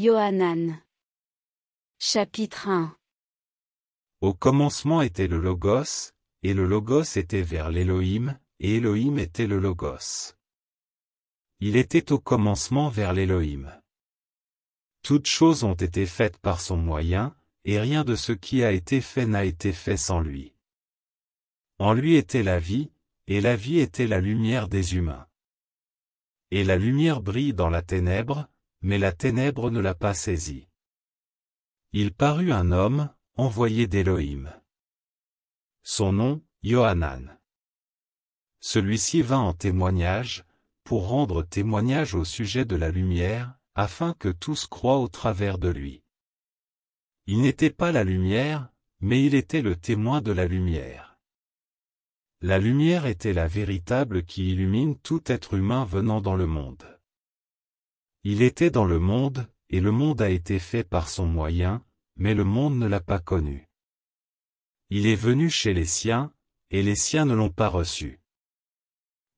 Yohanan. Chapitre 1 Au commencement était le Logos, et le Logos était vers l'Élohim, et Elohim était le Logos. Il était au commencement vers l'Élohim. Toutes choses ont été faites par son moyen, et rien de ce qui a été fait n'a été fait sans lui. En lui était la vie, et la vie était la lumière des humains. Et la lumière brille dans la ténèbre, mais la ténèbre ne l'a pas saisi. Il parut un homme, envoyé d'Élohim. Son nom, Johanan. Celui-ci vint en témoignage, pour rendre témoignage au sujet de la lumière, afin que tous croient au travers de lui. Il n'était pas la lumière, mais il était le témoin de la lumière. La lumière était la véritable qui illumine tout être humain venant dans le monde. Il était dans le monde, et le monde a été fait par son moyen, mais le monde ne l'a pas connu. Il est venu chez les siens, et les siens ne l'ont pas reçu.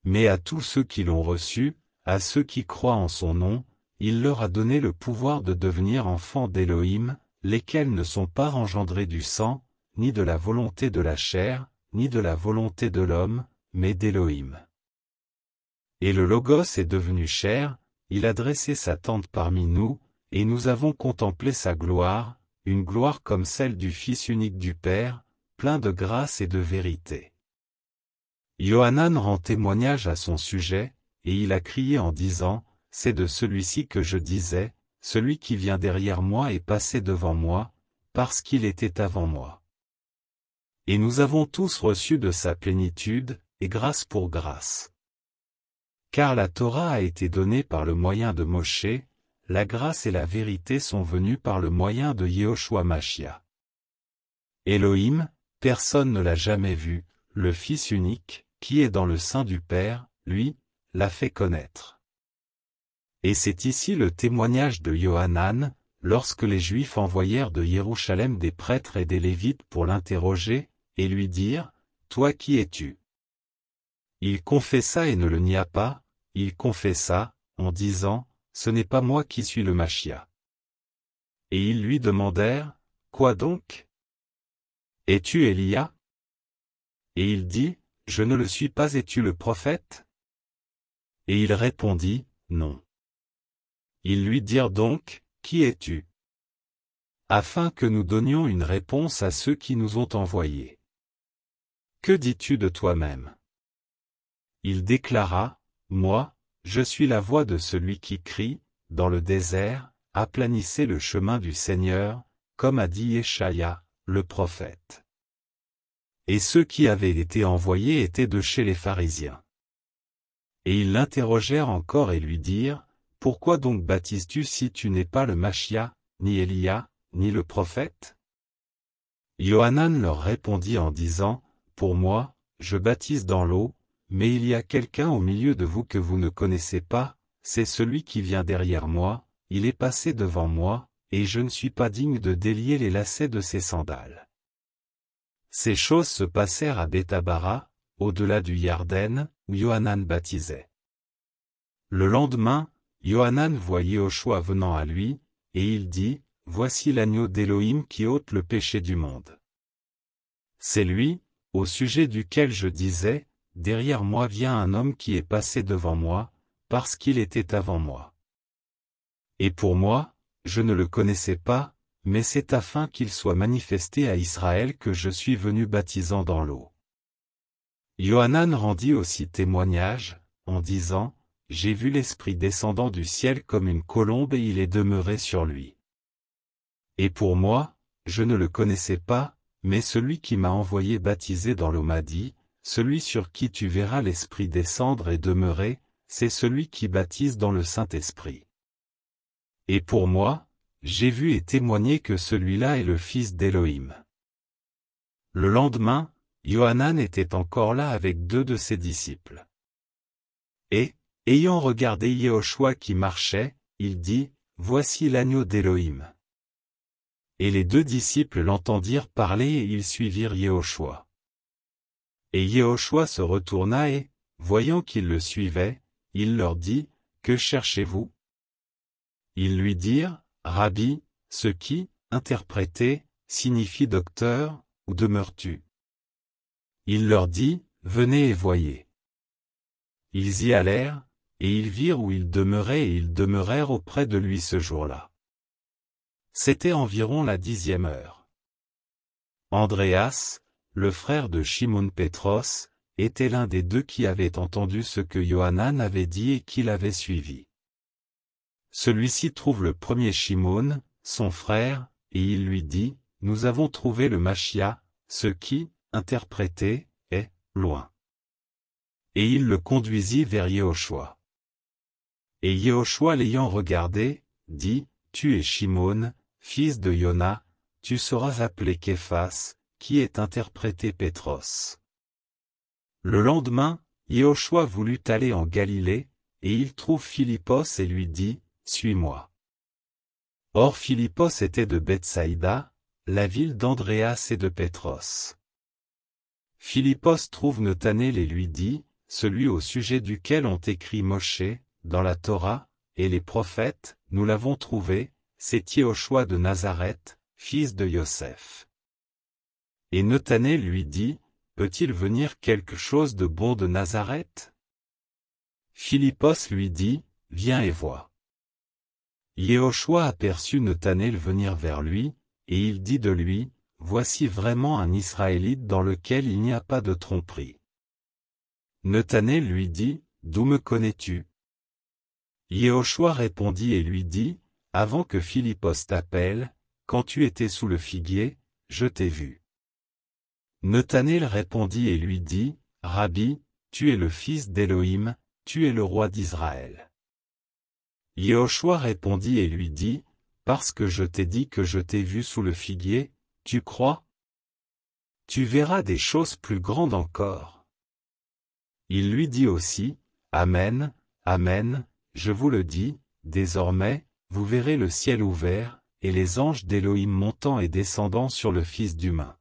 Mais à tous ceux qui l'ont reçu, à ceux qui croient en son nom, il leur a donné le pouvoir de devenir enfants d'Élohim, lesquels ne sont pas engendrés du sang, ni de la volonté de la chair, ni de la volonté de l'homme, mais d'Élohim. Et le Logos est devenu chair, il a dressé sa tente parmi nous, et nous avons contemplé sa gloire, une gloire comme celle du Fils unique du Père, plein de grâce et de vérité. Yohanan rend témoignage à son sujet, et il a crié en disant, C'est de celui-ci que je disais, celui qui vient derrière moi est passé devant moi, parce qu'il était avant moi. Et nous avons tous reçu de sa plénitude, et grâce pour grâce. Car la Torah a été donnée par le moyen de Moshe, la grâce et la vérité sont venues par le moyen de Yehoshua Mashiach. Elohim, personne ne l'a jamais vu, le Fils unique, qui est dans le sein du Père, lui, l'a fait connaître. Et c'est ici le témoignage de Johanan, lorsque les Juifs envoyèrent de Jérusalem des prêtres et des Lévites pour l'interroger, et lui dire, Toi qui es-tu Il confessa et ne le nia pas, il confessa, en disant, Ce n'est pas moi qui suis le Machia. Et ils lui demandèrent, Quoi donc Es-tu Elia ?» Et il dit, Je ne le suis pas, es-tu le prophète Et il répondit, Non. Ils lui dirent donc, Qui es-tu Afin que nous donnions une réponse à ceux qui nous ont envoyés. Que dis-tu de toi-même Il déclara, moi, je suis la voix de celui qui crie, dans le désert, aplanissez le chemin du Seigneur, comme a dit Échaïa, le prophète. Et ceux qui avaient été envoyés étaient de chez les pharisiens. Et ils l'interrogèrent encore et lui dirent, Pourquoi donc baptises-tu si tu n'es pas le Machia, ni Elia, ni le prophète Johanan leur répondit en disant, Pour moi, je baptise dans l'eau, mais il y a quelqu'un au milieu de vous que vous ne connaissez pas, c'est celui qui vient derrière moi, il est passé devant moi, et je ne suis pas digne de délier les lacets de ses sandales. Ces choses se passèrent à Bethabara, au-delà du Yarden, où Johanan baptisait. Le lendemain, Johanan voyait Oshua venant à lui, et il dit, Voici l'agneau d'Élohim qui ôte le péché du monde. C'est lui, au sujet duquel je disais, derrière moi vient un homme qui est passé devant moi, parce qu'il était avant moi. Et pour moi, je ne le connaissais pas, mais c'est afin qu'il soit manifesté à Israël que je suis venu baptisant dans l'eau. Johanan rendit aussi témoignage, en disant, J'ai vu l'Esprit descendant du ciel comme une colombe et il est demeuré sur lui. Et pour moi, je ne le connaissais pas, mais celui qui m'a envoyé baptiser dans l'eau m'a dit, celui sur qui tu verras l'Esprit descendre et demeurer, c'est celui qui baptise dans le Saint-Esprit. Et pour moi, j'ai vu et témoigné que celui-là est le Fils d'Élohim. Le lendemain, Johanan était encore là avec deux de ses disciples. Et, ayant regardé Yehoshua qui marchait, il dit, Voici l'agneau d'Élohim. Et les deux disciples l'entendirent parler et ils suivirent Yehoshua. Et Yehoshua se retourna et, voyant qu'ils le suivaient, il leur dit, Que cherchez-vous Ils lui dirent, Rabbi, ce qui, interprété, signifie docteur, où demeures-tu Il leur dit, Venez et voyez. Ils y allèrent, et ils virent où il demeurait et ils demeurèrent auprès de lui ce jour-là. C'était environ la dixième heure. Andréas, le frère de Shimon Petros, était l'un des deux qui avait entendu ce que Yohanan avait dit et qui l'avait suivi. Celui-ci trouve le premier Shimon, son frère, et il lui dit, « Nous avons trouvé le Machia, ce qui, interprété, est, loin. » Et il le conduisit vers Yehoshua. Et Yehoshua l'ayant regardé, dit, « Tu es Shimon, fils de Yona, tu seras appelé Képhas, qui est interprété Pétros. Le lendemain, Yehoshua voulut aller en Galilée, et il trouve Philippos et lui dit, Suis-moi. Or Philippos était de Bethsaïda, la ville d'Andréas et de Pétros. Philippos trouve notanel et lui dit, Celui au sujet duquel ont écrit Moshe, dans la Torah, et les prophètes, nous l'avons trouvé, c'est Yehoshua de Nazareth, fils de Yosef. Et Notané lui dit, Peut-il venir quelque chose de bon de Nazareth Philippos lui dit, Viens et vois. Yehoshua aperçut Netanel venir vers lui, et il dit de lui, Voici vraiment un Israélite dans lequel il n'y a pas de tromperie. Notané lui dit, D'où me connais-tu Yehoshua répondit et lui dit, Avant que Philippos t'appelle, quand tu étais sous le figuier, je t'ai vu. Netanel répondit et lui dit, Rabbi, tu es le fils d'Élohim, tu es le roi d'Israël. Yehoshua répondit et lui dit, Parce que je t'ai dit que je t'ai vu sous le figuier, tu crois Tu verras des choses plus grandes encore. Il lui dit aussi, Amen, Amen, je vous le dis, désormais, vous verrez le ciel ouvert, et les anges d'Élohim montant et descendant sur le Fils d'humain.